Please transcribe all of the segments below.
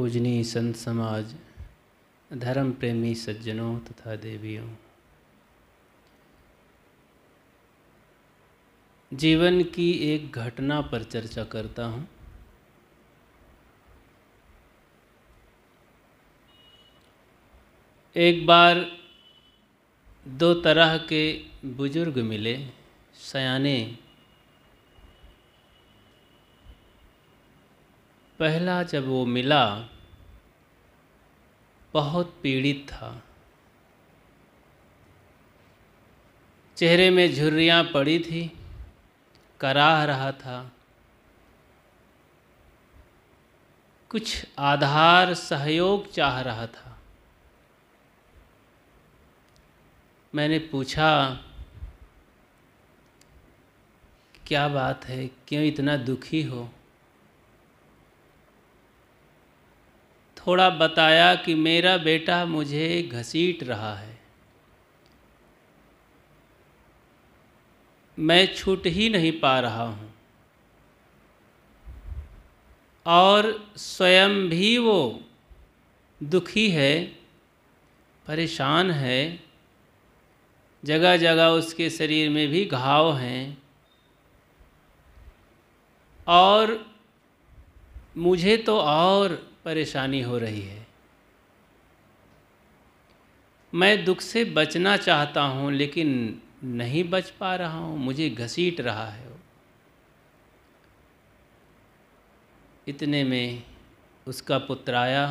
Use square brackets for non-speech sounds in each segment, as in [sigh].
पूजनीय संत समाज धर्म प्रेमी सज्जनों तथा देवियों जीवन की एक घटना पर चर्चा करता हूँ एक बार दो तरह के बुजुर्ग मिले सयाने पहला जब वो मिला बहुत पीड़ित था चेहरे में झुर्रियाँ पड़ी थी कराह रहा था कुछ आधार सहयोग चाह रहा था मैंने पूछा क्या बात है क्यों इतना दुखी हो थोड़ा बताया कि मेरा बेटा मुझे घसीट रहा है मैं छूट ही नहीं पा रहा हूँ और स्वयं भी वो दुखी है परेशान है जगह जगह उसके शरीर में भी घाव हैं और मुझे तो और परेशानी हो रही है मैं दुख से बचना चाहता हूँ लेकिन नहीं बच पा रहा हूँ मुझे घसीट रहा है इतने में उसका पुत्र आया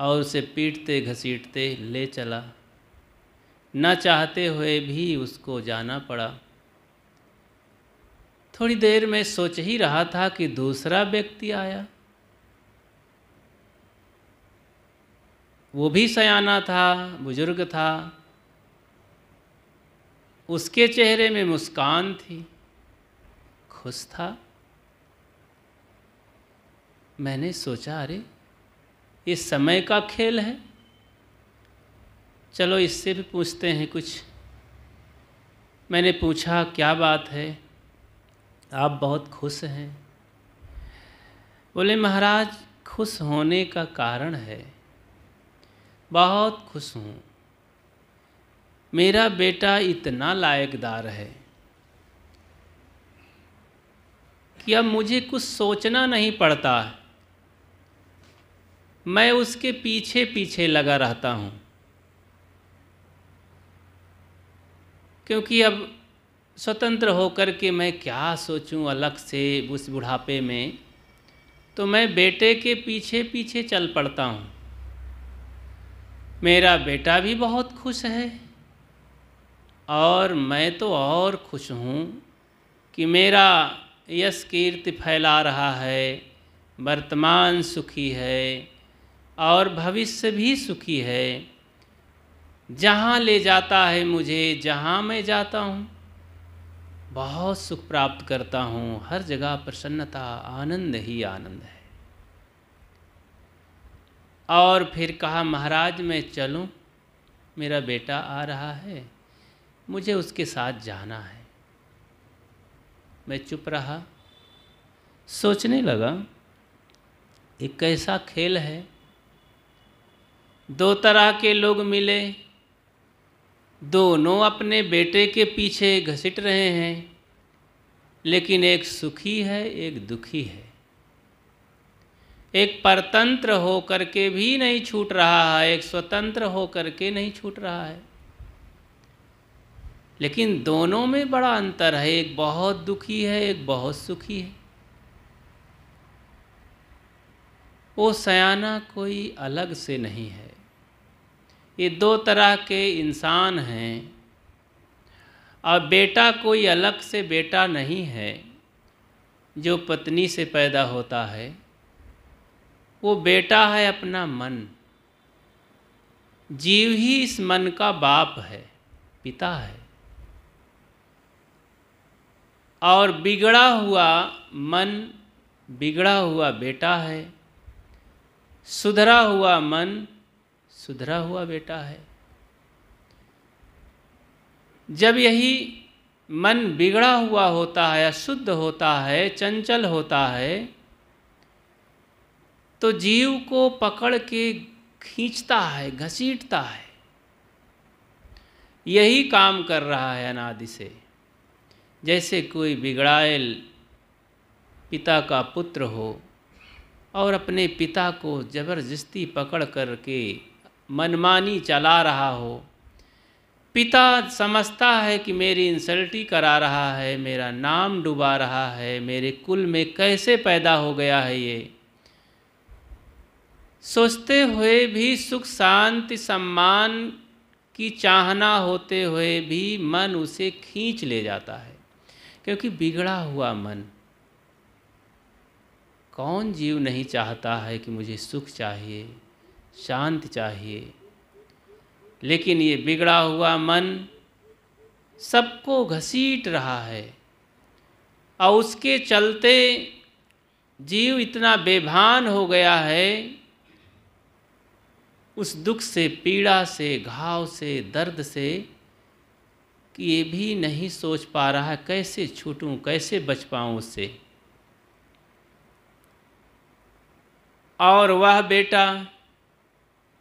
और उसे पीटते घसीटते ले चला न चाहते हुए भी उसको जाना पड़ा थोड़ी देर में सोच ही रहा था कि दूसरा व्यक्ति आया वो भी सयाना था बुजुर्ग था उसके चेहरे में मुस्कान थी खुश था मैंने सोचा अरे ये समय का खेल है चलो इससे भी पूछते हैं कुछ मैंने पूछा क्या बात है आप बहुत खुश हैं बोले महाराज खुश होने का कारण है बहुत खुश हूँ मेरा बेटा इतना लायकदार है कि अब मुझे कुछ सोचना नहीं पड़ता है मैं उसके पीछे पीछे लगा रहता हूँ क्योंकि अब स्वतंत्र होकर के मैं क्या सोचूं अलग से उस बुढ़ापे में तो मैं बेटे के पीछे पीछे चल पड़ता हूँ मेरा बेटा भी बहुत खुश है और मैं तो और खुश हूँ कि मेरा यश कीर्ति फैला रहा है वर्तमान सुखी है और भविष्य भी सुखी है जहाँ ले जाता है मुझे जहाँ मैं जाता हूँ बहुत सुख प्राप्त करता हूँ हर जगह प्रसन्नता आनंद ही आनंद है और फिर कहा महाराज मैं चलूँ मेरा बेटा आ रहा है मुझे उसके साथ जाना है मैं चुप रहा सोचने लगा एक कैसा खेल है दो तरह के लोग मिले दोनों अपने बेटे के पीछे घसीट रहे हैं लेकिन एक सुखी है एक दुखी है एक परतंत्र होकर के भी नहीं छूट रहा है एक स्वतंत्र होकर के नहीं छूट रहा है लेकिन दोनों में बड़ा अंतर है एक बहुत दुखी है एक बहुत सुखी है वो सयाना कोई अलग से नहीं है ये दो तरह के इंसान हैं और बेटा कोई अलग से बेटा नहीं है जो पत्नी से पैदा होता है वो बेटा है अपना मन जीव ही इस मन का बाप है पिता है और बिगड़ा हुआ मन बिगड़ा हुआ बेटा है सुधरा हुआ मन सुधरा हुआ बेटा है जब यही मन बिगड़ा हुआ होता है अशुद्ध होता है चंचल होता है तो जीव को पकड़ के खींचता है घसीटता है यही काम कर रहा है अनादि से जैसे कोई बिगड़ायल पिता का पुत्र हो और अपने पिता को ज़बरदस्ती पकड़ करके मनमानी चला रहा हो पिता समझता है कि मेरी इंसल्टी करा रहा है मेरा नाम डुबा रहा है मेरे कुल में कैसे पैदा हो गया है ये सोचते हुए भी सुख शांति सम्मान की चाहना होते हुए भी मन उसे खींच ले जाता है क्योंकि बिगड़ा हुआ मन कौन जीव नहीं चाहता है कि मुझे सुख चाहिए शांति चाहिए लेकिन ये बिगड़ा हुआ मन सबको घसीट रहा है और उसके चलते जीव इतना बेभान हो गया है उस दुख से पीड़ा से घाव से दर्द से कि ये भी नहीं सोच पा रहा है कैसे छूटूं कैसे बच पाऊँ उससे और वह बेटा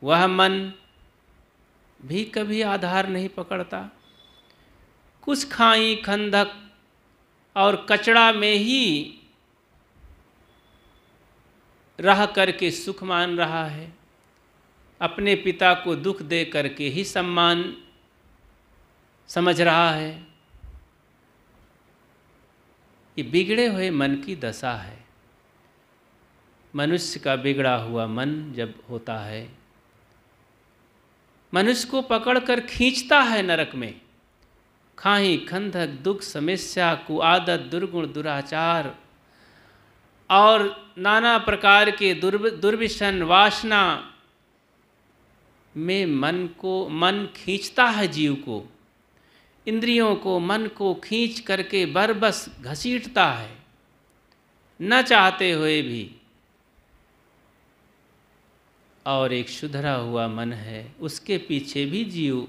वह मन भी कभी आधार नहीं पकड़ता कुछ खाई खंधक और कचड़ा में ही रह करके सुख मान रहा है अपने पिता को दुख दे करके ही सम्मान समझ रहा है ये बिगड़े हुए मन की दशा है मनुष्य का बिगड़ा हुआ मन जब होता है मनुष्य को पकड़कर खींचता है नरक में खाही खंधक दुख समस्या कुआदत दुर्गुण दुराचार और नाना प्रकार के दुर्व दुर्विशन वासना में मन को मन खींचता है जीव को इंद्रियों को मन को खींच करके बरबस घसीटता है न चाहते हुए भी और एक सुधरा हुआ मन है उसके पीछे भी जीव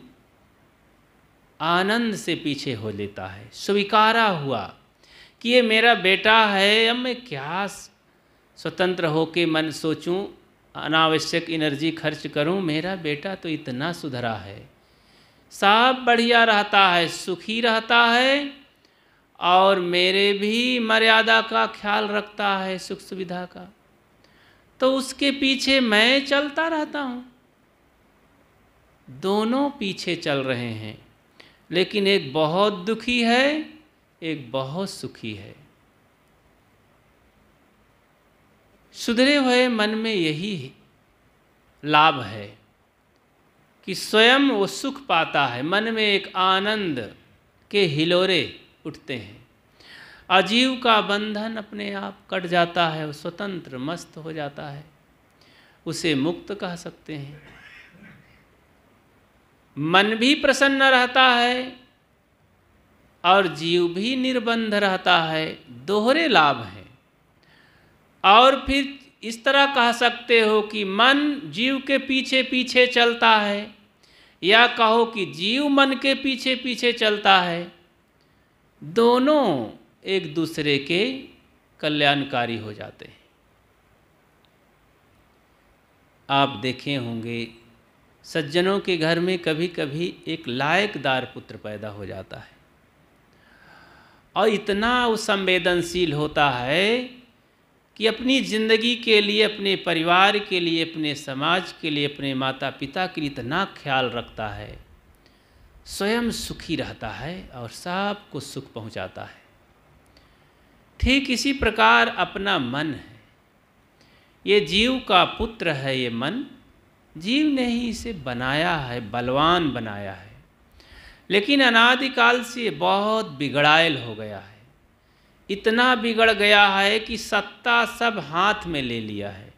आनंद से पीछे हो लेता है स्वीकारा हुआ कि ये मेरा बेटा है अब मैं क्या स्वतंत्र होके मन सोचूं अनावश्यक एनर्जी खर्च करूं मेरा बेटा तो इतना सुधरा है साफ बढ़िया रहता है सुखी रहता है और मेरे भी मर्यादा का ख्याल रखता है सुख सुविधा का तो उसके पीछे मैं चलता रहता हूँ दोनों पीछे चल रहे हैं लेकिन एक बहुत दुखी है एक बहुत सुखी है सुधरे हुए मन में यही लाभ है कि स्वयं वो सुख पाता है मन में एक आनंद के हिलोरे उठते हैं अजीव का बंधन अपने आप कट जाता है वो स्वतंत्र मस्त हो जाता है उसे मुक्त कह सकते हैं मन भी प्रसन्न रहता है और जीव भी निर्बंध रहता है दोहरे लाभ हैं और फिर इस तरह कह सकते हो कि मन जीव के पीछे पीछे चलता है या कहो कि जीव मन के पीछे पीछे चलता है दोनों एक दूसरे के कल्याणकारी हो जाते हैं आप देखे होंगे सज्जनों के घर में कभी कभी एक लायकदार पुत्र पैदा हो जाता है और इतना वो संवेदनशील होता है कि अपनी ज़िंदगी के लिए अपने परिवार के लिए अपने समाज के लिए अपने माता पिता के लिए इतना ख्याल रखता है स्वयं सुखी रहता है और सबको सुख पहुंचाता है ठीक इसी प्रकार अपना मन है ये जीव का पुत्र है ये मन जीव ने ही इसे बनाया है बलवान बनाया है लेकिन अनादिकाल से बहुत बिगड़ायल हो गया है इतना बिगड़ गया है कि सत्ता सब हाथ में ले लिया है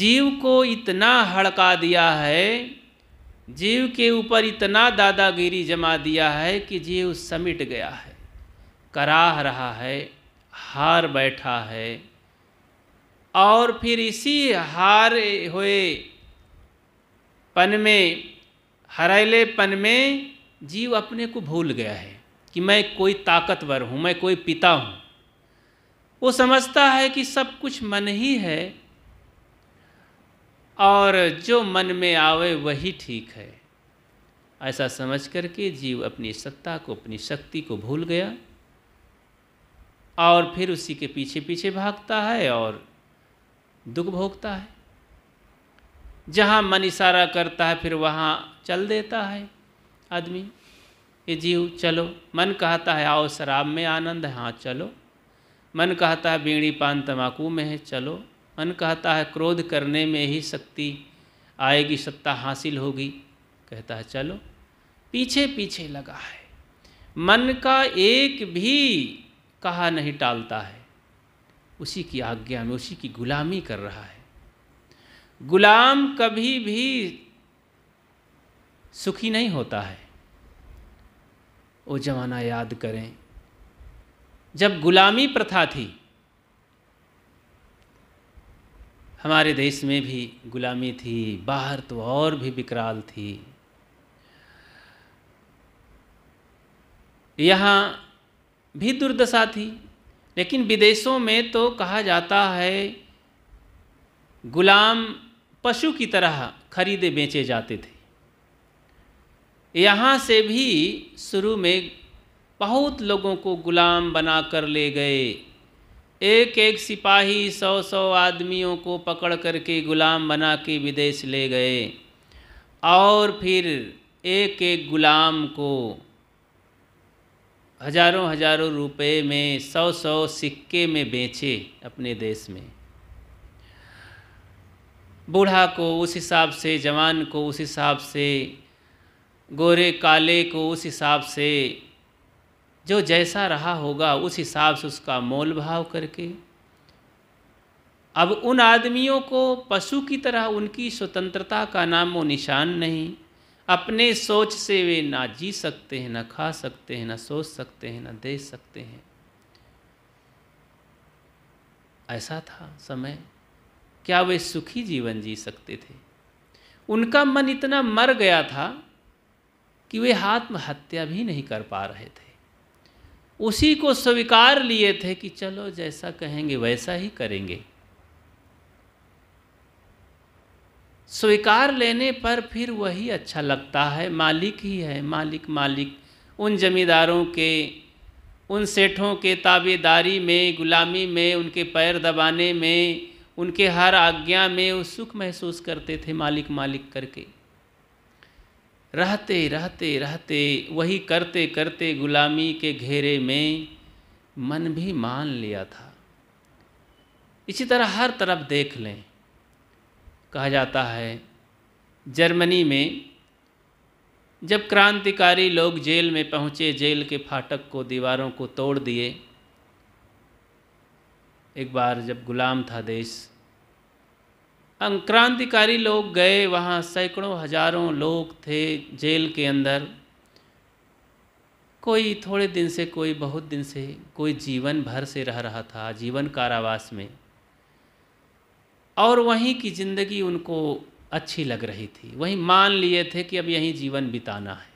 जीव को इतना हड़का दिया है जीव के ऊपर इतना दादागिरी जमा दिया है कि जीव समिट गया है कराह रहा है हार बैठा है और फिर इसी हार हुए पन में पन में जीव अपने को भूल गया है कि मैं कोई ताकतवर हूँ मैं कोई पिता हूँ वो समझता है कि सब कुछ मन ही है और जो मन में आवे वही ठीक है ऐसा समझ करके जीव अपनी सत्ता को अपनी शक्ति को भूल गया और फिर उसी के पीछे पीछे भागता है और दुख भोगता है जहाँ मन इशारा करता है फिर वहाँ चल देता है आदमी ये जीव चलो मन कहता है आओ शराब में आनंद है हाँ चलो मन कहता है बीड़ी पान तंबाकू में है चलो मन कहता है क्रोध करने में ही शक्ति आएगी सत्ता हासिल होगी कहता है चलो पीछे पीछे लगा है मन का एक भी कहा नहीं टालता है उसी की आज्ञा में उसी की गुलामी कर रहा है गुलाम कभी भी सुखी नहीं होता है वो ज़माना याद करें जब गुलामी प्रथा थी हमारे देश में भी गुलामी थी बाहर तो और भी विकराल थी यहाँ भी दुर्दशा थी लेकिन विदेशों में तो कहा जाता है गुलाम पशु की तरह खरीदे बेचे जाते थे यहाँ से भी शुरू में बहुत लोगों को गुलाम बना कर ले गए एक एक सिपाही सौ सौ आदमियों को पकड़ करके गुलाम बना के विदेश ले गए और फिर एक एक गुलाम को हजारों हजारों रुपए में सौ सौ सिक्के में बेचे अपने देश में बूढ़ा को उस हिसाब से जवान को उस हिसाब से गोरे काले को उस हिसाब से जो जैसा रहा होगा उस हिसाब से उसका मोल भाव करके अब उन आदमियों को पशु की तरह उनकी स्वतंत्रता का नाम व निशान नहीं अपने सोच से वे ना जी सकते हैं ना खा सकते हैं ना सोच सकते हैं ना दे सकते हैं ऐसा था समय क्या वे सुखी जीवन जी सकते थे उनका मन इतना मर गया था कि वे आत्महत्या भी नहीं कर पा रहे थे उसी को स्वीकार लिए थे कि चलो जैसा कहेंगे वैसा ही करेंगे स्वीकार लेने पर फिर वही अच्छा लगता है मालिक ही है मालिक मालिक उन जमींदारों के उन सेठों के ताबेदारी में गुलामी में उनके पैर दबाने में उनके हर आज्ञा में वो सुख महसूस करते थे मालिक मालिक करके रहते रहते रहते वही करते करते गुलामी के घेरे में मन भी मान लिया था इसी तरह हर तरफ देख लें कहा जाता है जर्मनी में जब क्रांतिकारी लोग जेल में पहुंचे जेल के फाटक को दीवारों को तोड़ दिए एक बार जब गुलाम था देश क्रांतिकारी लोग गए वहाँ सैकड़ों हजारों लोग थे जेल के अंदर कोई थोड़े दिन से कोई बहुत दिन से कोई जीवन भर से रह रहा था जीवन कारावास में और वहीं की ज़िंदगी उनको अच्छी लग रही थी वहीं मान लिए थे कि अब यहीं जीवन बिताना है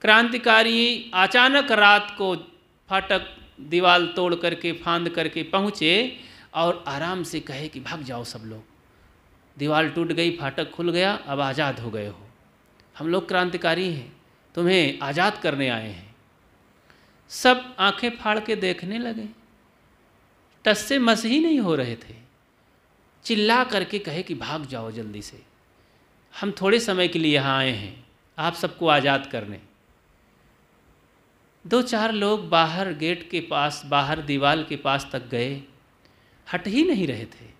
क्रांतिकारी अचानक रात को फाटक दीवार तोड़ करके फांद करके पहुँचे और आराम से कहे कि भाग जाओ सब लोग दीवार टूट गई फाटक खुल गया अब आज़ाद हो गए हो हम लोग क्रांतिकारी हैं तुम्हें आज़ाद करने आए हैं सब आंखें फाड़ के देखने लगे टस से मस ही नहीं हो रहे थे चिल्ला करके कहे कि भाग जाओ जल्दी से हम थोड़े समय के लिए यहाँ आए हैं आप सबको आज़ाद करने दो चार लोग बाहर गेट के पास बाहर दीवार के पास तक गए हट ही नहीं रहे थे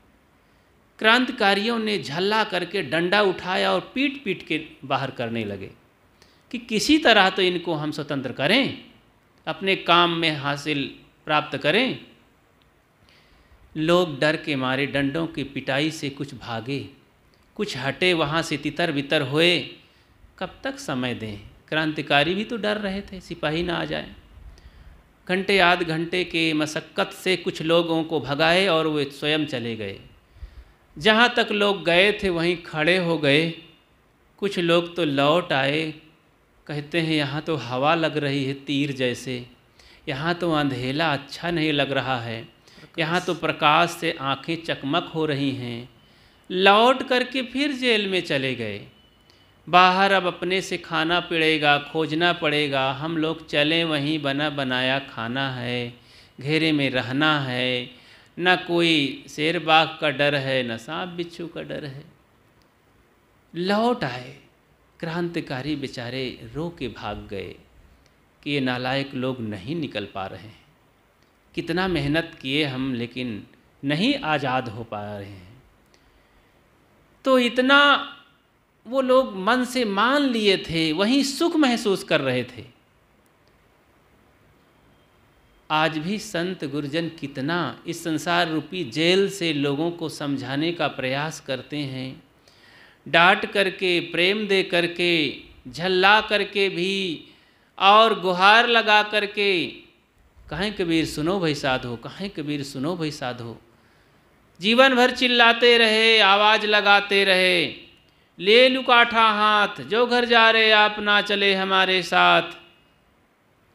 क्रांतिकारियों ने झल्ला करके डंडा उठाया और पीट पीट के बाहर करने लगे कि किसी तरह तो इनको हम स्वतंत्र करें अपने काम में हासिल प्राप्त करें लोग डर के मारे डंडों की पिटाई से कुछ भागे कुछ हटे वहाँ से तितर बितर हुए कब तक समय दें क्रांतिकारी भी तो डर रहे थे सिपाही ना आ जाए घंटे आध घंटे के मशक्क़त से कुछ लोगों को भगाए और वे स्वयं चले गए जहाँ तक लोग गए थे वहीं खड़े हो गए कुछ लोग तो लौट आए कहते हैं यहाँ तो हवा लग रही है तीर जैसे यहाँ तो अंधेला अच्छा नहीं लग रहा है यहाँ तो प्रकाश से आंखें चकमक हो रही हैं लौट करके फिर जेल में चले गए बाहर अब अपने से खाना पड़ेगा खोजना पड़ेगा हम लोग चले वहीं बना बनाया खाना है घेरे में रहना है न कोई शेर बाघ का डर है न सांप बिच्छू का डर है लौट आए क्रांतिकारी बेचारे रो के भाग गए कि ये नालायक लोग नहीं निकल पा रहे हैं कितना मेहनत किए हम लेकिन नहीं आज़ाद हो पा रहे हैं तो इतना वो लोग मन से मान लिए थे वहीं सुख महसूस कर रहे थे आज भी संत गुरुजन कितना इस संसार रूपी जेल से लोगों को समझाने का प्रयास करते हैं डांट करके प्रेम दे करके झल्ला करके भी और गुहार लगा करके कहें कबीर सुनो भाई साधो कहें कबीर सुनो भाई साधो जीवन भर चिल्लाते रहे आवाज़ लगाते रहे ले लुकाठा हाथ जो घर जा रहे आप ना चले हमारे साथ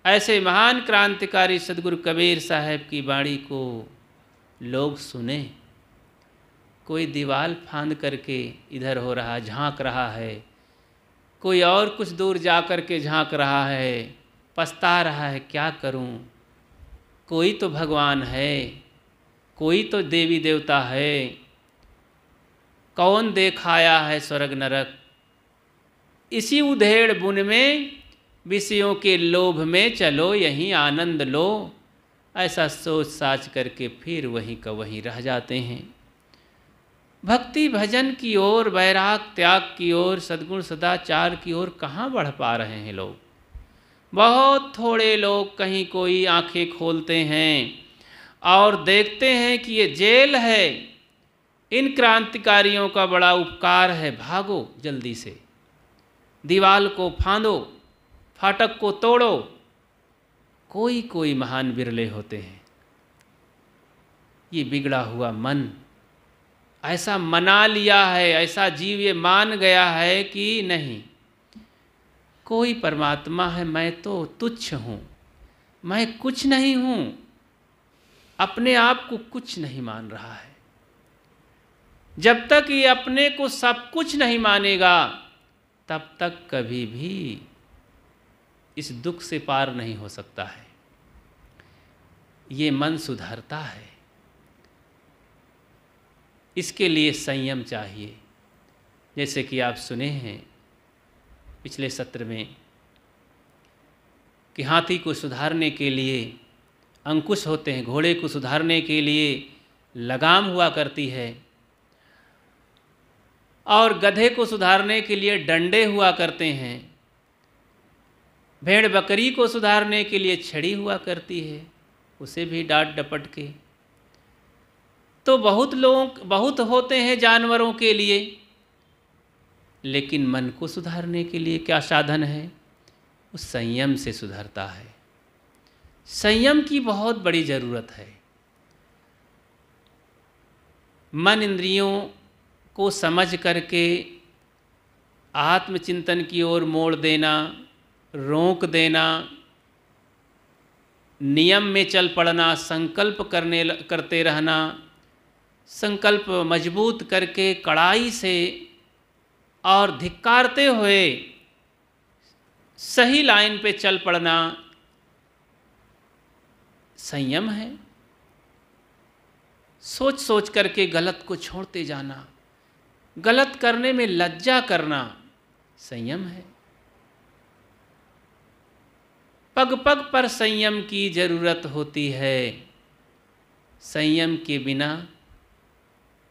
ऐसे महान क्रांतिकारी सदगुरु कबीर साहब की बाणी को लोग सुने कोई दीवार फांद करके इधर हो रहा झांक रहा है कोई और कुछ दूर जा कर के झाँक रहा है पछता रहा है क्या करूं कोई तो भगवान है कोई तो देवी देवता है कौन देखाया है स्वर्ग नरक इसी उधेड़ बुन में विषयों के लोभ में चलो यहीं आनंद लो ऐसा सोच साच करके फिर वहीं का वहीं रह जाते हैं भक्ति भजन की ओर वैराग त्याग की ओर सद्गुण सदाचार की ओर कहाँ बढ़ पा रहे हैं लोग बहुत थोड़े लोग कहीं कोई आंखें खोलते हैं और देखते हैं कि ये जेल है इन क्रांतिकारियों का बड़ा उपकार है भागो जल्दी से दीवाल को फांदो फाटक को तोड़ो कोई कोई महान बिरले होते हैं ये बिगड़ा हुआ मन ऐसा मना लिया है ऐसा जीव ये मान गया है कि नहीं कोई परमात्मा है मैं तो तुच्छ हूँ मैं कुछ नहीं हूँ अपने आप को कुछ नहीं मान रहा है जब तक ये अपने को सब कुछ नहीं मानेगा तब तक कभी भी इस दुख से पार नहीं हो सकता है ये मन सुधरता है इसके लिए संयम चाहिए जैसे कि आप सुने हैं पिछले सत्र में कि हाथी को सुधारने के लिए अंकुश होते हैं घोड़े को सुधारने के लिए लगाम हुआ करती है और गधे को सुधारने के लिए डंडे हुआ करते हैं भेड़ बकरी को सुधारने के लिए छड़ी हुआ करती है उसे भी डांट डपट के तो बहुत लोग बहुत होते हैं जानवरों के लिए लेकिन मन को सुधारने के लिए क्या साधन है उस संयम से सुधरता है संयम की बहुत बड़ी ज़रूरत है मन इंद्रियों को समझ करके आत्मचिंतन की ओर मोड़ देना रोक देना नियम में चल पड़ना संकल्प करने करते रहना संकल्प मजबूत करके कड़ाई से और धिक्कारते हुए सही लाइन पे चल पड़ना संयम है सोच सोच करके गलत को छोड़ते जाना गलत करने में लज्जा करना संयम है पग पग पर संयम की जरूरत होती है संयम के बिना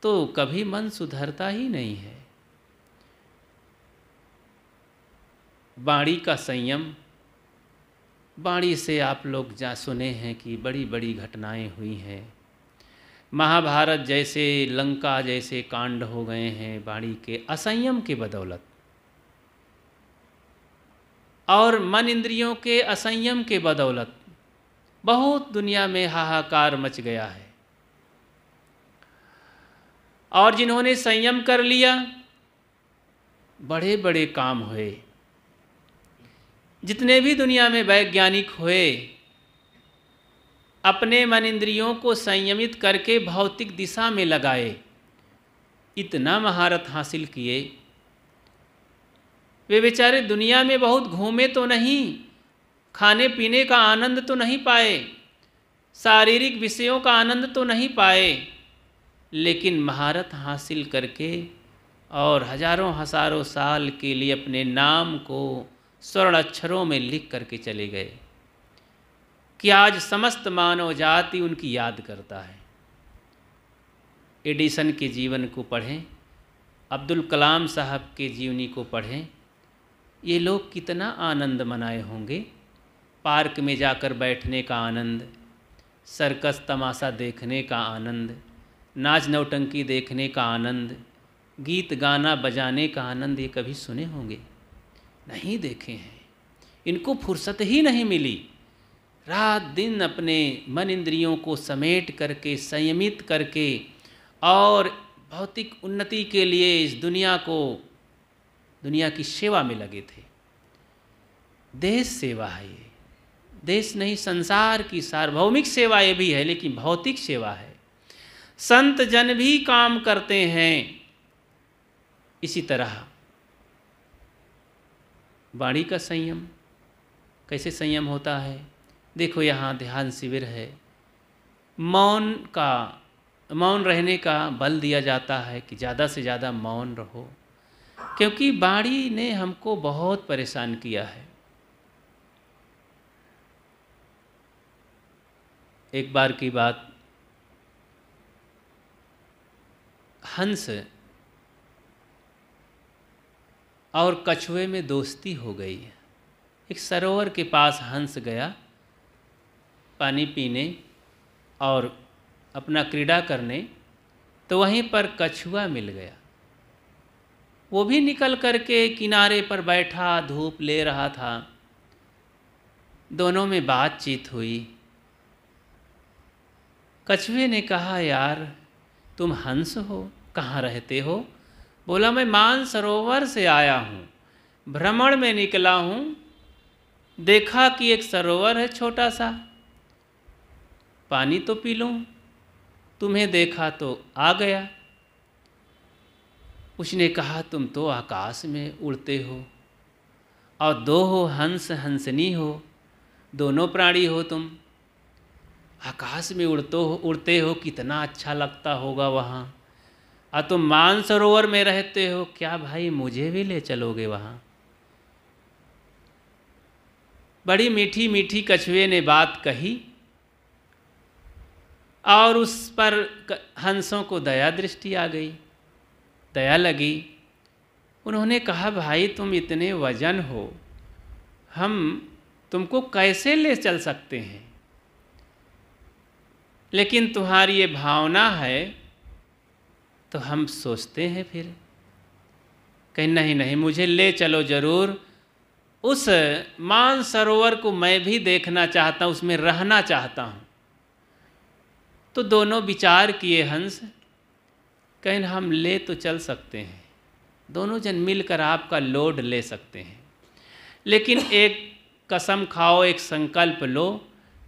तो कभी मन सुधरता ही नहीं है बाणी का संयम बाणी से आप लोग जा सुने हैं कि बड़ी बड़ी घटनाएं हुई हैं महाभारत जैसे लंका जैसे कांड हो गए हैं बाणी के असंयम के बदौलत और मन इंद्रियों के असंयम के बदौलत बहुत दुनिया में हाहाकार मच गया है और जिन्होंने संयम कर लिया बड़े बड़े काम हुए जितने भी दुनिया में वैज्ञानिक हुए अपने मन इंद्रियों को संयमित करके भौतिक दिशा में लगाए इतना महारत हासिल किए वे बेचारे दुनिया में बहुत घूमे तो नहीं खाने पीने का आनंद तो नहीं पाए शारीरिक विषयों का आनंद तो नहीं पाए लेकिन महारत हासिल करके और हजारों हजारों साल के लिए अपने नाम को स्वर्ण अक्षरों में लिख करके चले गए कि आज समस्त मानव जाति उनकी याद करता है एडिसन के जीवन को पढ़ें अब्दुल कलाम साहब के जीवनी को पढ़ें ये लोग कितना आनंद मनाए होंगे पार्क में जाकर बैठने का आनंद सर्कस तमाशा देखने का आनंद नाच नौटंकी देखने का आनंद गीत गाना बजाने का आनंद ये कभी सुने होंगे नहीं देखे हैं इनको फुर्सत ही नहीं मिली रात दिन अपने मन इंद्रियों को समेट करके संयमित करके और भौतिक उन्नति के लिए इस दुनिया को दुनिया की सेवा में लगे थे देश सेवा है ये देश नहीं संसार की सार्वभौमिक सेवा ये भी है लेकिन भौतिक सेवा है संत जन भी काम करते हैं इसी तरह वाणी का संयम कैसे संयम होता है देखो यहाँ ध्यान शिविर है मौन का मौन रहने का बल दिया जाता है कि ज़्यादा से ज़्यादा मौन रहो क्योंकि बाड़ी ने हमको बहुत परेशान किया है एक बार की बात हंस और कछुए में दोस्ती हो गई एक सरोवर के पास हंस गया पानी पीने और अपना क्रीड़ा करने तो वहीं पर कछुआ मिल गया वो भी निकल करके किनारे पर बैठा धूप ले रहा था दोनों में बातचीत हुई कछुए ने कहा यार तुम हंस हो कहाँ रहते हो बोला मैं मानसरोवर से आया हूँ भ्रमण में निकला हूँ देखा कि एक सरोवर है छोटा सा पानी तो पी लूँ तुम्हें देखा तो आ गया उसने कहा तुम तो आकाश में उड़ते हो और दो हो हंस हंसनी हो दोनों प्राणी हो तुम आकाश में उड़ते हो उड़ते हो कितना अच्छा लगता होगा वहाँ और तुम मानसरोवर में रहते हो क्या भाई मुझे भी ले चलोगे वहाँ बड़ी मीठी मीठी कछुए ने बात कही और उस पर हंसों को दया दृष्टि आ गई दया लगी उन्होंने कहा भाई तुम इतने वजन हो हम तुमको कैसे ले चल सकते हैं लेकिन तुम्हारी ये भावना है तो हम सोचते हैं फिर कहीं नहीं नहीं मुझे ले चलो ज़रूर उस मान सरोवर को मैं भी देखना चाहता हूँ उसमें रहना चाहता हूँ तो दोनों विचार किए हंस कहें हम ले तो चल सकते हैं दोनों जन मिलकर आपका लोड ले सकते हैं लेकिन एक कसम खाओ एक संकल्प लो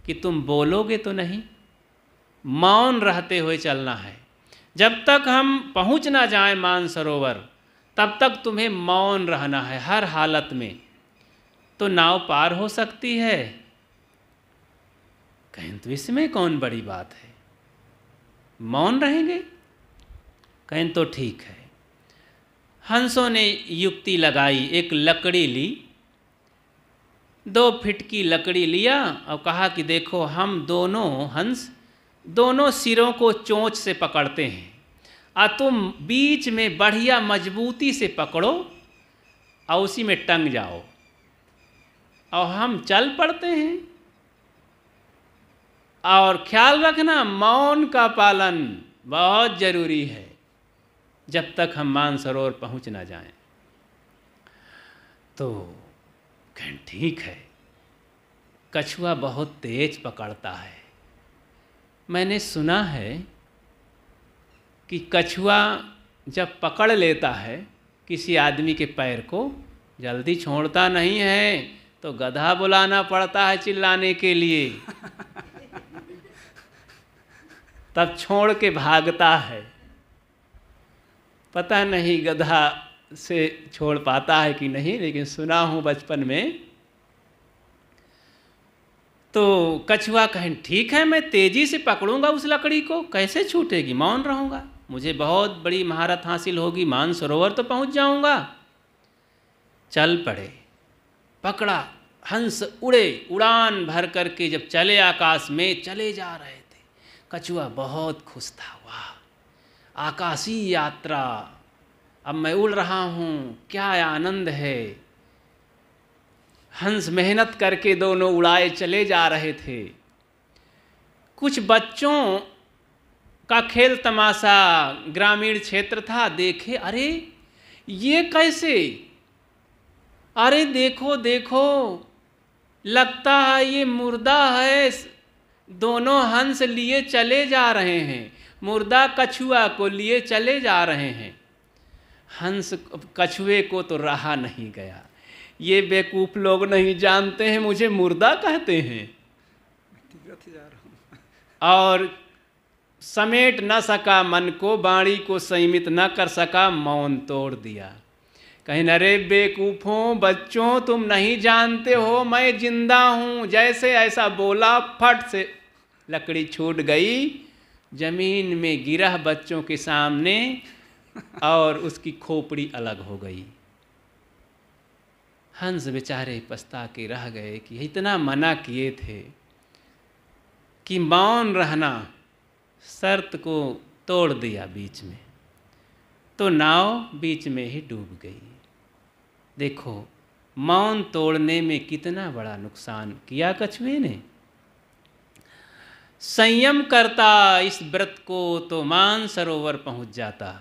कि तुम बोलोगे तो नहीं मौन रहते हुए चलना है जब तक हम पहुंच ना जाए मानसरोवर तब तक तुम्हें मौन रहना है हर हालत में तो नाव पार हो सकती है कहें तो इसमें कौन बड़ी बात है मौन रहेंगे कहें तो ठीक है हंसों ने युक्ति लगाई एक लकड़ी ली दो फिट की लकड़ी लिया और कहा कि देखो हम दोनों हंस दोनों सिरों को चोंच से पकड़ते हैं और तुम बीच में बढ़िया मजबूती से पकड़ो और उसी में टंग जाओ और हम चल पड़ते हैं और ख्याल रखना मौन का पालन बहुत ज़रूरी है जब तक हम मानसरोवर पहुंच ना जाएं तो कहें ठीक है कछुआ बहुत तेज पकड़ता है मैंने सुना है कि कछुआ जब पकड़ लेता है किसी आदमी के पैर को जल्दी छोड़ता नहीं है तो गधा बुलाना पड़ता है चिल्लाने के लिए [laughs] तब छोड़ के भागता है पता नहीं गधा से छोड़ पाता है कि नहीं लेकिन सुना हूँ बचपन में तो कछुआ कहें ठीक है मैं तेज़ी से पकड़ूंगा उस लकड़ी को कैसे छूटेगी मौन रहूंगा मुझे बहुत बड़ी महारत हासिल होगी मानसरोवर तो पहुंच जाऊंगा चल पड़े पकड़ा हंस उड़े उड़ान भर करके जब चले आकाश में चले जा रहे थे कछुआ बहुत खुश था आकाशीय यात्रा अब मैं उड़ रहा हूँ क्या आनंद है हंस मेहनत करके दोनों उड़ाए चले जा रहे थे कुछ बच्चों का खेल तमाशा ग्रामीण क्षेत्र था देखे अरे ये कैसे अरे देखो देखो लगता है ये मुर्दा है दोनों हंस लिए चले जा रहे हैं मुर्दा कछुआ को लिए चले जा रहे हैं हंस कछुए को तो रहा नहीं गया ये बेकूफ लोग नहीं जानते हैं मुझे मुर्दा कहते हैं और समेट न सका मन को बाणी को सीमित न कर सका मौन तोड़ दिया कहीं अरे बेकूफों बच्चों तुम नहीं जानते हो मैं जिंदा हूँ जैसे ऐसा बोला फट से लकड़ी छूट गई ज़मीन में गिरा बच्चों के सामने और उसकी खोपड़ी अलग हो गई हंस बेचारे पछता के रह गए कि इतना मना किए थे कि मौन रहना शर्त को तोड़ दिया बीच में तो नाव बीच में ही डूब गई देखो मौन तोड़ने में कितना बड़ा नुकसान किया कछुए ने संयम करता इस व्रत को तो मान सरोवर पहुंच जाता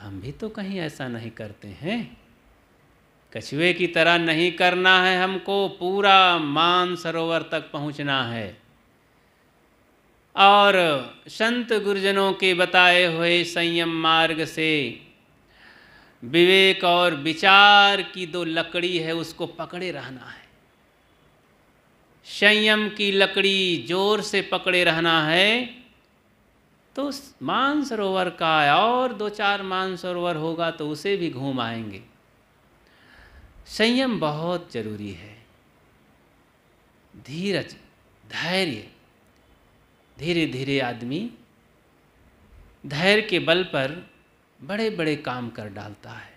हम भी तो कहीं ऐसा नहीं करते हैं कछुए की तरह नहीं करना है हमको पूरा मान सरोवर तक पहुंचना है और संत गुरुजनों के बताए हुए संयम मार्ग से विवेक और विचार की दो लकड़ी है उसको पकड़े रहना है संयम की लकड़ी जोर से पकड़े रहना है तो मानसरोवर का और दो चार मानसरोवर होगा तो उसे भी घूम आएंगे संयम बहुत जरूरी है धीरज धैर्य धीरे धीरे आदमी धैर्य के बल पर बड़े बड़े काम कर डालता है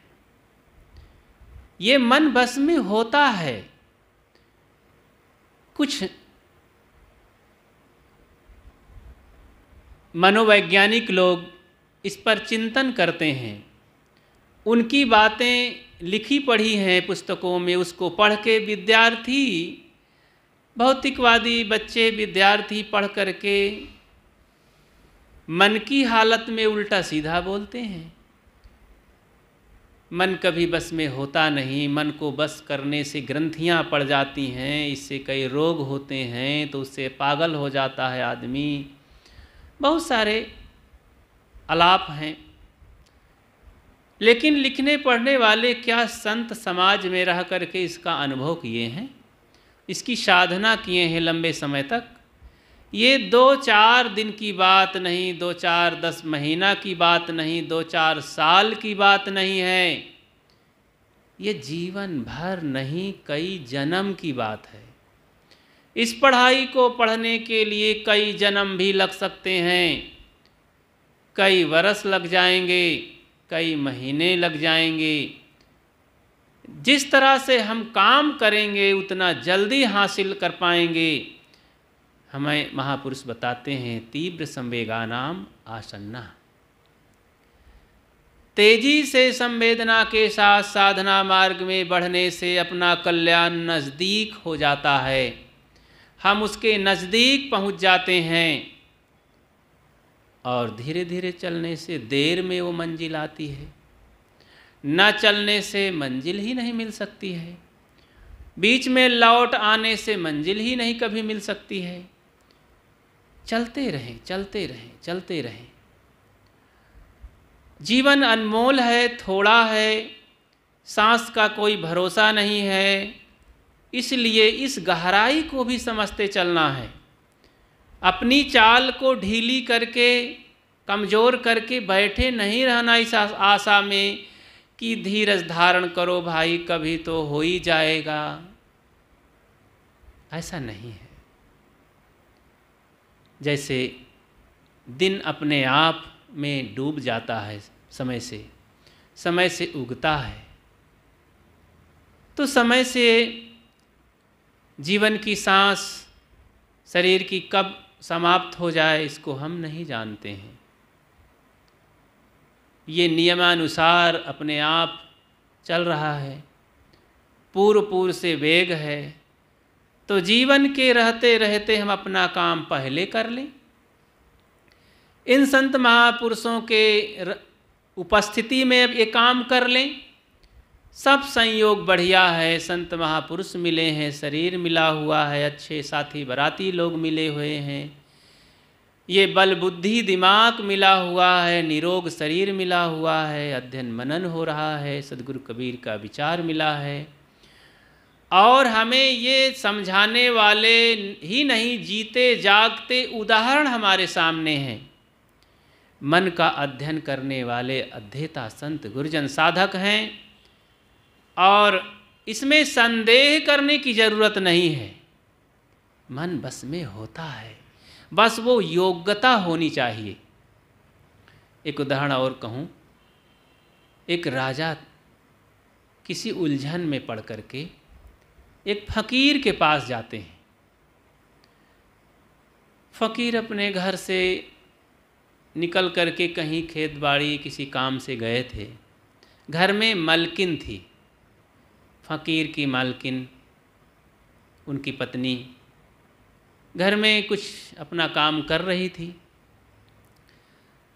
ये मन बस में होता है कुछ मनोवैज्ञानिक लोग इस पर चिंतन करते हैं उनकी बातें लिखी पढ़ी हैं पुस्तकों में उसको पढ़ के विद्यार्थी भौतिकवादी बच्चे विद्यार्थी पढ़ करके मन की हालत में उल्टा सीधा बोलते हैं मन कभी बस में होता नहीं मन को बस करने से ग्रंथियाँ पड़ जाती हैं इससे कई रोग होते हैं तो उससे पागल हो जाता है आदमी बहुत सारे अलाप हैं लेकिन लिखने पढ़ने वाले क्या संत समाज में रह करके इसका अनुभव किए हैं इसकी साधना किए हैं लंबे समय तक ये दो चार दिन की बात नहीं दो चार दस महीना की बात नहीं दो चार साल की बात नहीं है ये जीवन भर नहीं कई जन्म की बात है इस पढ़ाई को पढ़ने के लिए कई जन्म भी लग सकते हैं कई वर्ष लग जाएंगे कई महीने लग जाएंगे जिस तरह से हम काम करेंगे उतना जल्दी हासिल कर पाएंगे हमें महापुरुष बताते हैं तीव्र संवेगा नाम आसन्ना तेजी से संवेदना के साथ साधना मार्ग में बढ़ने से अपना कल्याण नज़दीक हो जाता है हम उसके नज़दीक पहुंच जाते हैं और धीरे धीरे चलने से देर में वो मंजिल आती है न चलने से मंजिल ही नहीं मिल सकती है बीच में लौट आने से मंजिल ही नहीं कभी मिल सकती है चलते रहें चलते रहें चलते रहें जीवन अनमोल है थोड़ा है सांस का कोई भरोसा नहीं है इसलिए इस गहराई को भी समझते चलना है अपनी चाल को ढीली करके कमज़ोर करके बैठे नहीं रहना इस आशा में कि धीरज धारण करो भाई कभी तो हो ही जाएगा ऐसा नहीं है जैसे दिन अपने आप में डूब जाता है समय से समय से उगता है तो समय से जीवन की सांस शरीर की कब समाप्त हो जाए इसको हम नहीं जानते हैं ये नियमानुसार अपने आप चल रहा है पूर्व पूर्व से वेग है तो जीवन के रहते रहते हम अपना काम पहले कर लें इन संत महापुरुषों के उपस्थिति में अब ये काम कर लें सब संयोग बढ़िया है संत महापुरुष मिले हैं शरीर मिला हुआ है अच्छे साथी बराती लोग मिले हुए हैं ये बल बुद्धि दिमाग मिला हुआ है निरोग शरीर मिला हुआ है अध्ययन मनन हो रहा है सदगुरु कबीर का विचार मिला है और हमें ये समझाने वाले ही नहीं जीते जागते उदाहरण हमारे सामने हैं मन का अध्ययन करने वाले अध्येता संत गुरुजन साधक हैं और इसमें संदेह करने की ज़रूरत नहीं है मन बस में होता है बस वो योग्यता होनी चाहिए एक उदाहरण और कहूँ एक राजा किसी उलझन में पढ़ करके के एक फकीर के पास जाते हैं फकीर अपने घर से निकल करके कहीं खेत बाड़ी किसी काम से गए थे घर में मालकिन थी फकीर की मालकिन उनकी पत्नी घर में कुछ अपना काम कर रही थी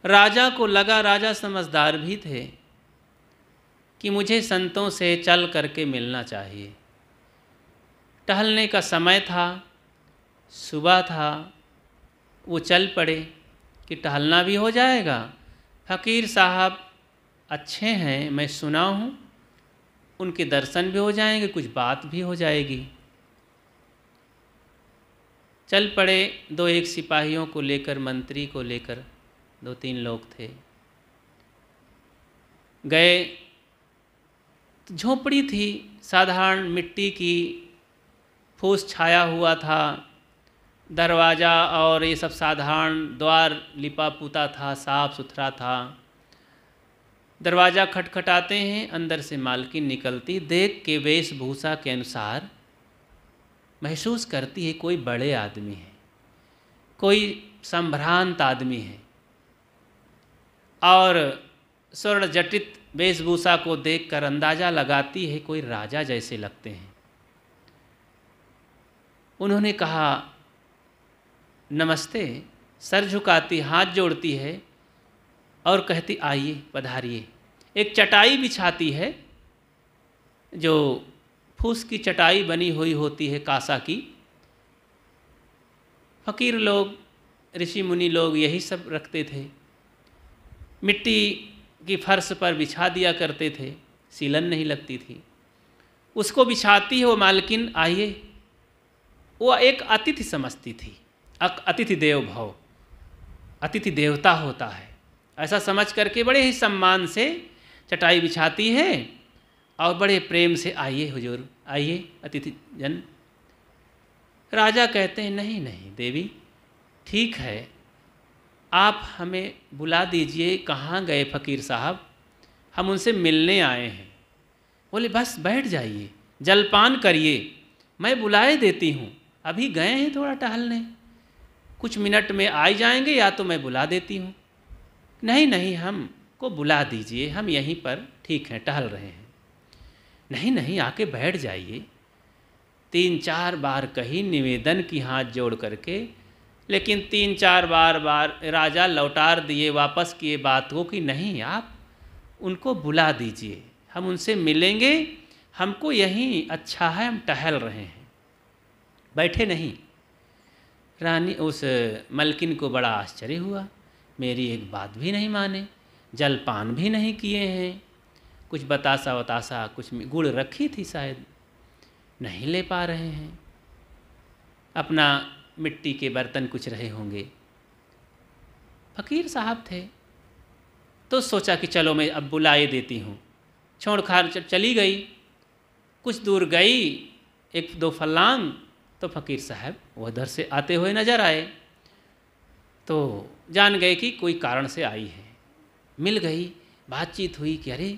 राजा को लगा राजा समझदार भी थे कि मुझे संतों से चल करके मिलना चाहिए टहलने का समय था सुबह था वो चल पड़े कि टहलना भी हो जाएगा फ़कीर साहब अच्छे हैं मैं सुना हूँ उनके दर्शन भी हो जाएंगे कुछ बात भी हो जाएगी चल पड़े दो एक सिपाहियों को लेकर मंत्री को लेकर दो तीन लोग थे गए झोपड़ी थी साधारण मिट्टी की फूस छाया हुआ था दरवाज़ा और ये सब साधारण द्वार लिपा पोता था साफ सुथरा था दरवाज़ा खटखटाते हैं अंदर से मालकिन निकलती देख के वेशभूषा के अनुसार महसूस करती है कोई बड़े आदमी है कोई संभ्रांत आदमी है और स्वर्ण जटित वेशभूषा को देखकर अंदाज़ा लगाती है कोई राजा जैसे लगते हैं उन्होंने कहा नमस्ते सर झुकाती हाथ जोड़ती है और कहती आइए पधारिए एक चटाई बिछाती है जो फूस की चटाई बनी हुई होती है कासा की फ़कीर लोग ऋषि मुनि लोग यही सब रखते थे मिट्टी की फर्श पर बिछा दिया करते थे सीलन नहीं लगती थी उसको बिछाती है वो मालकिन आइए वो एक अतिथि समझती थी अतिथि देव भव अतिथि देवता होता है ऐसा समझ करके बड़े ही सम्मान से चटाई बिछाती है और बड़े प्रेम से आइए हुजूर आइए अतिथि जन राजा कहते हैं नहीं नहीं देवी ठीक है आप हमें बुला दीजिए कहाँ गए फ़कीर साहब हम उनसे मिलने आए हैं बोले बस बैठ जाइए जलपान करिए मैं बुलाए देती हूँ अभी गए हैं थोड़ा टहलने कुछ मिनट में आ जाएंगे या तो मैं बुला देती हूँ नहीं नहीं हम को बुला दीजिए हम यहीं पर ठीक हैं टहल रहे हैं नहीं नहीं आके बैठ जाइए तीन चार बार कहीं निवेदन की हाथ जोड़ करके लेकिन तीन चार बार बार राजा लौटार दिए वापस किए बात को कि नहीं आप उनको बुला दीजिए हम उनसे मिलेंगे हमको यहीं अच्छा है हम टहल रहे हैं बैठे नहीं रानी उस मलकिन को बड़ा आश्चर्य हुआ मेरी एक बात भी नहीं माने जलपान भी नहीं किए हैं कुछ बतासा वतासा कुछ गुड़ रखी थी शायद नहीं ले पा रहे हैं अपना मिट्टी के बर्तन कुछ रहे होंगे फकीर साहब थे तो सोचा कि चलो मैं अब बुलाए देती हूँ छोड़ खार चली गई कुछ दूर गई एक दो फलांग तो फ़कीर साहब उधर से आते हुए नज़र आए तो जान गए कि कोई कारण से आई है मिल गई बातचीत हुई कि अरे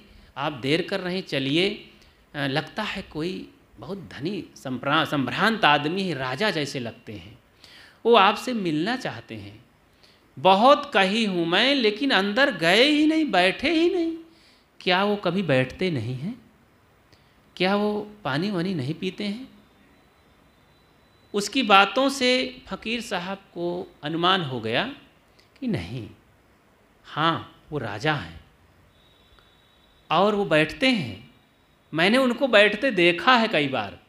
आप देर कर रहे हैं चलिए लगता है कोई बहुत धनी संप्रा संभ्रांत आदमी है राजा जैसे लगते हैं वो आपसे मिलना चाहते हैं बहुत कही हूँ मैं लेकिन अंदर गए ही नहीं बैठे ही नहीं क्या वो कभी बैठते नहीं हैं क्या वो पानी वानी नहीं पीते हैं उसकी बातों से फ़कीर साहब को अनुमान हो गया कि नहीं हाँ वो राजा हैं और वो बैठते हैं मैंने उनको बैठते देखा है कई बार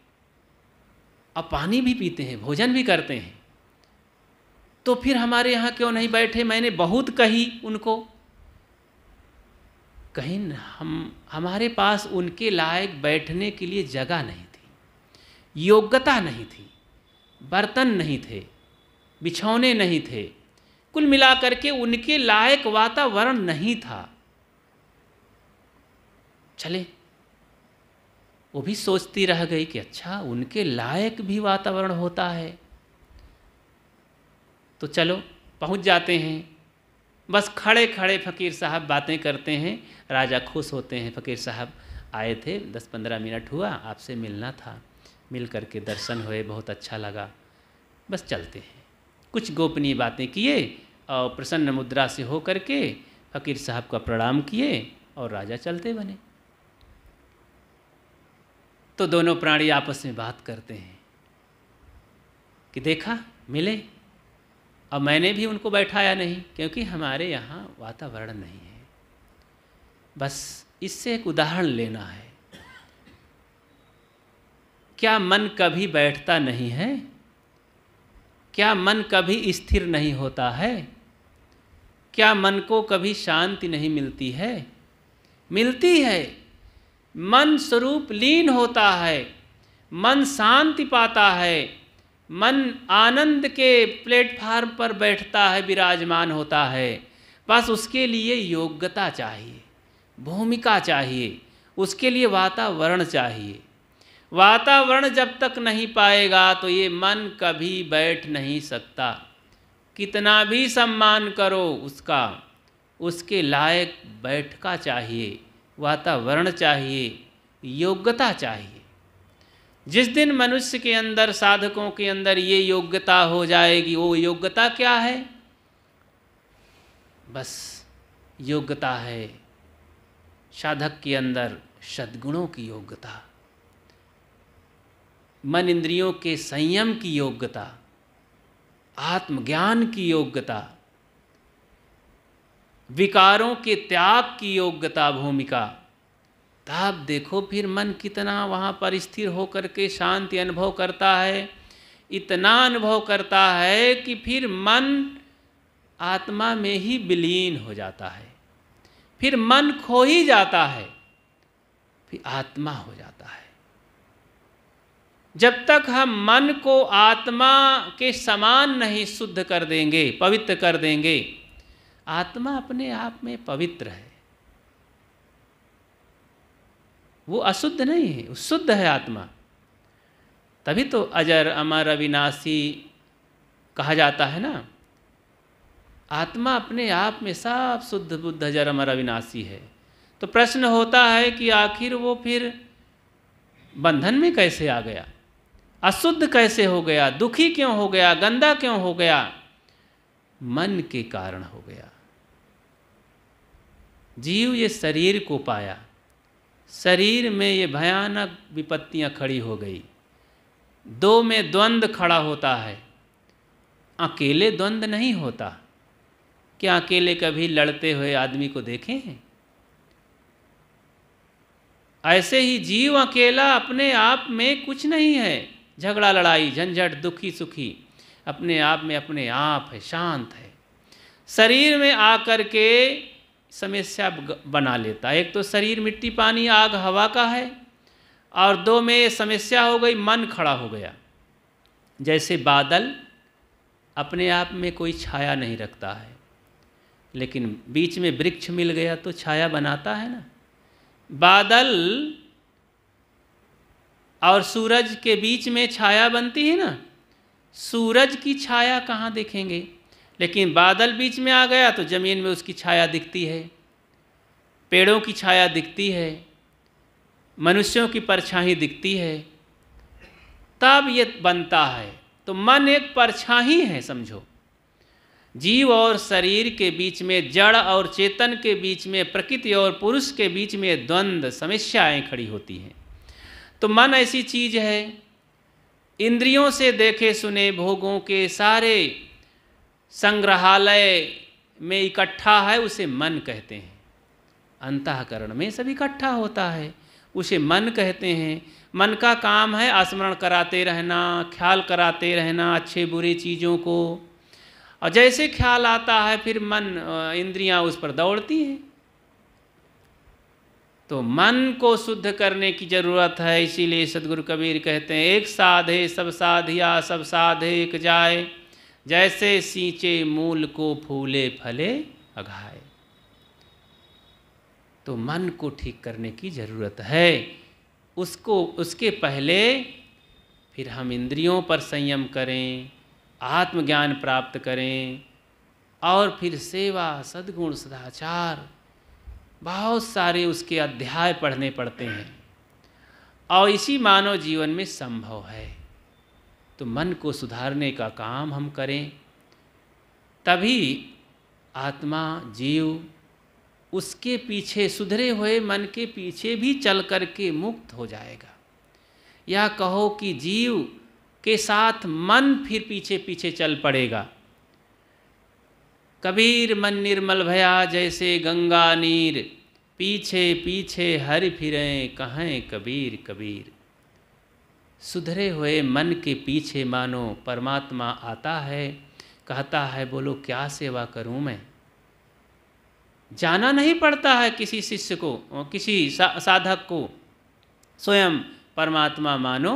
अब पानी भी पीते हैं भोजन भी करते हैं तो फिर हमारे यहाँ क्यों नहीं बैठे मैंने बहुत कही उनको कहीं हम हमारे पास उनके लायक बैठने के लिए जगह नहीं थी योग्यता नहीं थी बर्तन नहीं थे बिछौने नहीं थे कुल मिलाकर के उनके लायक वातावरण नहीं था चले वो भी सोचती रह गई कि अच्छा उनके लायक भी वातावरण होता है तो चलो पहुंच जाते हैं बस खड़े खड़े फ़कीर साहब बातें करते हैं राजा खुश होते हैं फ़कीर साहब आए थे दस पंद्रह मिनट हुआ आपसे मिलना था मिल कर के दर्शन हुए बहुत अच्छा लगा बस चलते हैं कुछ गोपनीय बातें किए और प्रसन्न मुद्रा से हो के फकीर साहब का प्रणाम किए और राजा चलते बने तो दोनों प्राणी आपस में बात करते हैं कि देखा मिले अब मैंने भी उनको बैठाया नहीं क्योंकि हमारे यहाँ वातावरण नहीं है बस इससे एक उदाहरण लेना है क्या मन कभी बैठता नहीं है क्या मन कभी स्थिर नहीं होता है क्या मन को कभी शांति नहीं मिलती है मिलती है मन स्वरूप लीन होता है मन शांति पाता है मन आनंद के प्लेटफार्म पर बैठता है विराजमान होता है बस उसके लिए योग्यता चाहिए भूमिका चाहिए उसके लिए वातावरण चाहिए वातावरण जब तक नहीं पाएगा तो ये मन कभी बैठ नहीं सकता कितना भी सम्मान करो उसका उसके लायक बैठका चाहिए वातावरण चाहिए योग्यता चाहिए जिस दिन मनुष्य के अंदर साधकों के अंदर ये योग्यता हो जाएगी वो योग्यता क्या है बस योग्यता है साधक के अंदर सद्गुणों की योग्यता मन इंद्रियों के संयम की योग्यता आत्मज्ञान की योग्यता विकारों के त्याग की योग्यता भूमिका तब देखो फिर मन कितना वहाँ पर स्थिर होकर के शांति अनुभव करता है इतना अनुभव करता है कि फिर मन आत्मा में ही विलीन हो जाता है फिर मन खो ही जाता है फिर आत्मा हो जाता है जब तक हम मन को आत्मा के समान नहीं शुद्ध कर देंगे पवित्र कर देंगे आत्मा अपने आप में पवित्र है वो अशुद्ध नहीं है शुद्ध है आत्मा तभी तो अजर अमर अविनाशी कहा जाता है ना आत्मा अपने आप में साफ शुद्ध बुद्ध अजर अमर अविनाशी है तो प्रश्न होता है कि आखिर वो फिर बंधन में कैसे आ गया अशुद्ध कैसे हो गया दुखी क्यों हो गया गंदा क्यों हो गया मन के कारण हो गया जीव ये शरीर को पाया शरीर में ये भयानक विपत्तियां खड़ी हो गई दो में द्वंद्व खड़ा होता है अकेले द्वंद्व नहीं होता क्या अकेले कभी लड़ते हुए आदमी को देखे हैं ऐसे ही जीव अकेला अपने आप में कुछ नहीं है झगड़ा लड़ाई झंझट दुखी सुखी अपने आप में अपने आप है शांत है शरीर में आकर के समस्या बना लेता है एक तो शरीर मिट्टी पानी आग हवा का है और दो में समस्या हो गई मन खड़ा हो गया जैसे बादल अपने आप में कोई छाया नहीं रखता है लेकिन बीच में वृक्ष मिल गया तो छाया बनाता है ना बादल और सूरज के बीच में छाया बनती है ना सूरज की छाया कहाँ देखेंगे लेकिन बादल बीच में आ गया तो ज़मीन में उसकी छाया दिखती है पेड़ों की छाया दिखती है मनुष्यों की परछाई दिखती है तब ये बनता है तो मन एक परछाई है समझो जीव और शरीर के बीच में जड़ और चेतन के बीच में प्रकृति और पुरुष के बीच में द्वंद्व समस्याएं खड़ी होती हैं तो मन ऐसी चीज है इंद्रियों से देखे सुने भोगों के सारे संग्रहालय में इकट्ठा है उसे मन कहते हैं अंतकरण में सब इकट्ठा होता है उसे मन कहते हैं मन का काम है आस्मरण कराते रहना ख्याल कराते रहना अच्छे बुरे चीज़ों को और जैसे ख्याल आता है फिर मन इंद्रियां उस पर दौड़ती हैं तो मन को शुद्ध करने की ज़रूरत है इसीलिए सदगुरु कबीर कहते हैं एक साधे सब साधिया सब साधे एक जाए जैसे सींचे मूल को फूले फले अघाए तो मन को ठीक करने की ज़रूरत है उसको उसके पहले फिर हम इंद्रियों पर संयम करें आत्मज्ञान प्राप्त करें और फिर सेवा सद्गुण सदाचार बहुत सारे उसके अध्याय पढ़ने पड़ते हैं और इसी मानव जीवन में संभव है तो मन को सुधारने का काम हम करें तभी आत्मा जीव उसके पीछे सुधरे हुए मन के पीछे भी चल करके मुक्त हो जाएगा या कहो कि जीव के साथ मन फिर पीछे पीछे चल पड़ेगा कबीर मन निर्मल भया जैसे गंगा नीर पीछे पीछे हर फिरें कहें कबीर कबीर सुधरे हुए मन के पीछे मानो परमात्मा आता है कहता है बोलो क्या सेवा करूं मैं जाना नहीं पड़ता है किसी शिष्य को किसी सा, साधक को स्वयं परमात्मा मानो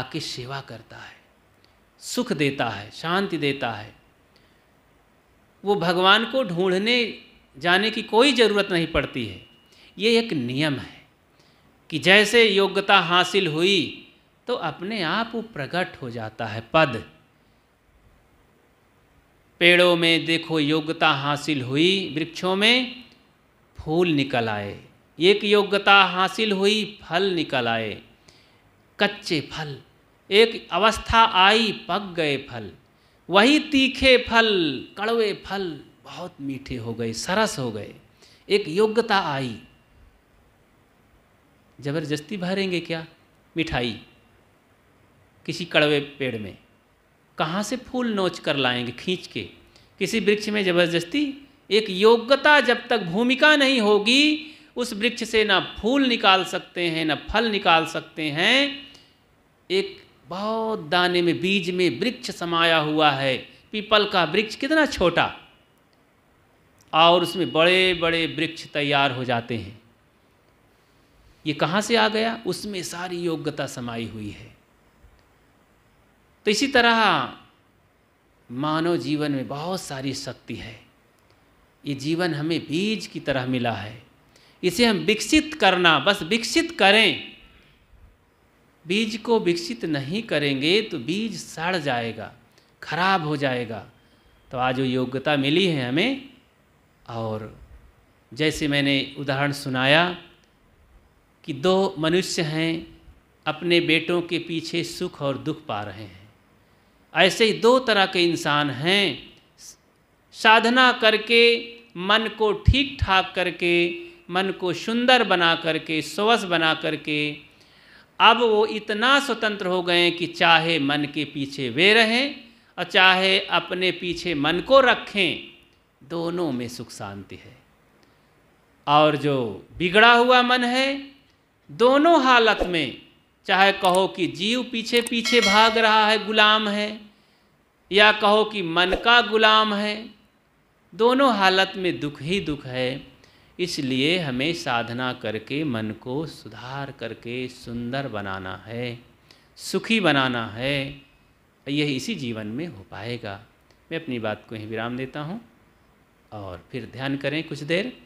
आके सेवा करता है सुख देता है शांति देता है वो भगवान को ढूंढने जाने की कोई ज़रूरत नहीं पड़ती है ये एक नियम है कि जैसे योग्यता हासिल हुई तो अपने आप वो प्रकट हो जाता है पद पेड़ों में देखो योग्यता हासिल हुई वृक्षों में फूल निकल आए एक योग्यता हासिल हुई फल निकल आए कच्चे फल एक अवस्था आई पक गए फल वही तीखे फल कड़वे फल बहुत मीठे हो गए सरस हो गए एक योग्यता आई जबरदस्ती भरेंगे क्या मिठाई किसी कड़वे पेड़ में कहाँ से फूल नोच कर लाएंगे खींच के किसी वृक्ष में जबरदस्ती एक योग्यता जब तक भूमिका नहीं होगी उस वृक्ष से ना फूल निकाल सकते हैं ना फल निकाल सकते हैं एक बहुत दाने में बीज में वृक्ष समाया हुआ है पीपल का वृक्ष कितना छोटा और उसमें बड़े बड़े वृक्ष तैयार हो जाते हैं ये कहाँ से आ गया उसमें सारी योग्यता समाई हुई है तो इसी तरह मानव जीवन में बहुत सारी शक्ति है ये जीवन हमें बीज की तरह मिला है इसे हम विकसित करना बस विकसित करें बीज को विकसित नहीं करेंगे तो बीज सड़ जाएगा खराब हो जाएगा तो आज वो योग्यता मिली है हमें और जैसे मैंने उदाहरण सुनाया कि दो मनुष्य हैं अपने बेटों के पीछे सुख और दुख पा रहे हैं ऐसे ही दो तरह के इंसान हैं साधना करके मन को ठीक ठाक करके मन को सुंदर बना करके स्वस्थ बना करके अब वो इतना स्वतंत्र हो गए कि चाहे मन के पीछे वे रहें और चाहे अपने पीछे मन को रखें दोनों में सुख शांति है और जो बिगड़ा हुआ मन है दोनों हालत में चाहे कहो कि जीव पीछे पीछे भाग रहा है गुलाम है या कहो कि मन का गुलाम है दोनों हालत में दुख ही दुख है इसलिए हमें साधना करके मन को सुधार करके सुंदर बनाना है सुखी बनाना है यह इसी जीवन में हो पाएगा मैं अपनी बात को यहीं विराम देता हूँ और फिर ध्यान करें कुछ देर